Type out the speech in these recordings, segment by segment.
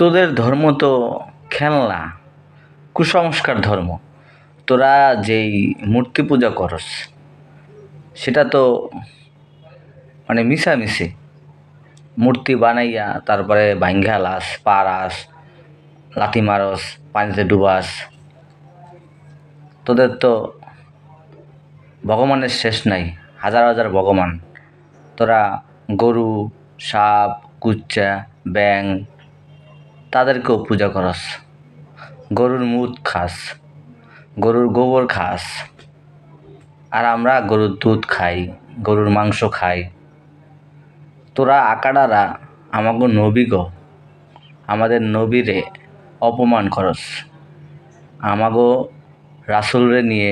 তোদের ধর্ম তো খেলনা কুসংস্কার ধর্ম তোরা যেই মূর্তি পূজা করস সেটা তো মানে মিশামিশি মূর্তি বানাইয়া তারপরে ভাঙ্গা লাস পারাস লাথি মারস পানিতে ডুবাস তোদের তো ভগবানের শেষ নাই হাজার হাজার ভগবান তোরা গরু সাপ কুচ্চা ব্যাং তাদেরকেও পূজা করস গরুর মুদ খাস গরুর গোবর খাস আর আমরা গরুর দুধ খাই গরুর মাংস খাই তোরা আকাডারা আমাকে নবী গো আমাদের নবীরে অপমান করস আমাগো রাসুলরে নিয়ে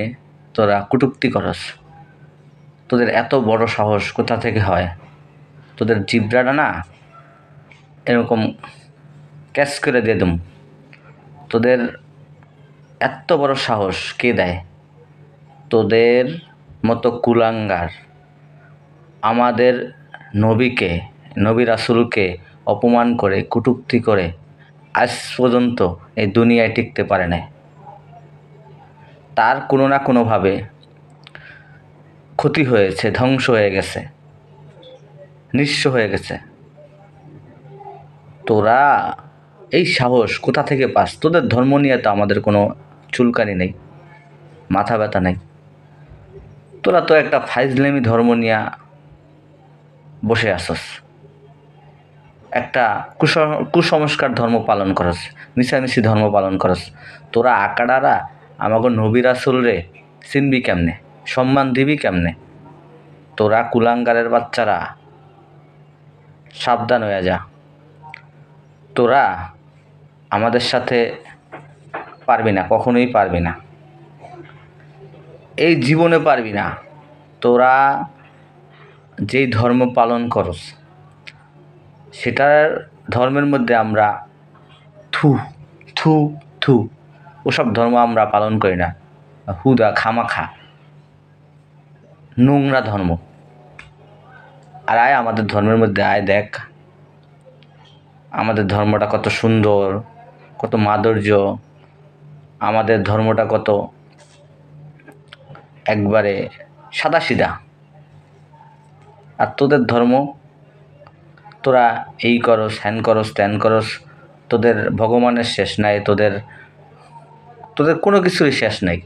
তোরা কুটুক্তি করস তোদের এত বড় সাহস কোথা থেকে হয় তোদের জিব্রাটা না এরকম ক্যাশ করে দিয়ে দেব তোদের এত বড় সাহস কে দেয় তোদের মতো কুলাঙ্গার আমাদের নবীকে নবী রাসুলকে অপমান করে কুটুক্তি করে আজ পর্যন্ত এই দুনিয়ায় টিকতে পারে না তার কোনো না কোনোভাবে ক্ষতি হয়েছে ধ্বংস হয়ে গেছে নিঃস্ব হয়ে গেছে তোরা এই সাহস কোথা থেকে পাস তোদের ধর্ম নিয়ে তো আমাদের কোনো চুলকানি নেই মাথা ব্যথা নেই তোরা তো একটা ফাইজলেমি ধর্ম নিয়ে বসে আসস একটা কুস কুসংস্কার ধর্ম পালন করস মিশামিশি ধর্ম পালন করস তোরা আকাড়ারা আমাকে নবিরাসুল রে চিনবি কেমনে সম্মান দিবি কেমনে তোরা কুলাঙ্গারের বাচ্চারা সাবধান হয়ে যা তোরা আমাদের সাথে পারবি না কখনোই পারবি না এই জীবনে পারবি না তোরা যেই ধর্ম পালন করস সেটার ধর্মের মধ্যে আমরা থু থু থু ওসব ধর্ম আমরা পালন করি না হুদা খামাখা নোংরা ধর্ম আর আয় আমাদের ধর্মের মধ্যে আয় দেখ আমাদের ধর্মটা কত সুন্দর কত মাধুর্য আমাদের ধর্মটা কত একবারে সাদা সিধা আর তোদের ধর্ম তোরা এই করস হ্যান করস ত্যান করস তোদের ভগবানের শেষ নাই তোদের তোদের কোনো কিছুরই শেষ নাই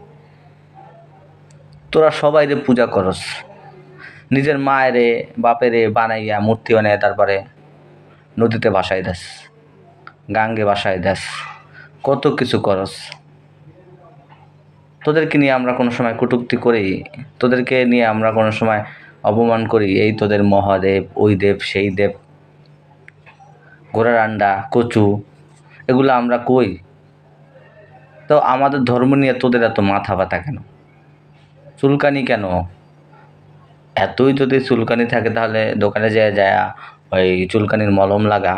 তোরা সবাই রে পূজা করস নিজের মায়েরে বাপেরে বানাইয়া মূর্তি বানাইয়া তারপরে নদীতে ভাসাই দাস গাঙ্গে বাসায় দেস কত কিছু করস তোদেরকে নিয়ে আমরা কোনো সময় কটুক্তি করি তোদেরকে নিয়ে আমরা কোনো সময় অপমান করি এই তোদের মহাদেব ওই দেব সেই দেব ঘোড়ার আন্ডা কচু এগুলো আমরা কই তো আমাদের ধর্ম নিয়ে তোদের এত মাথা ব্যথা কেন চুলকানি কেন এতই যদি চুলকানি থাকে তাহলে দোকানে যেয়ে যায় ওই চুলকানির মলম লাগা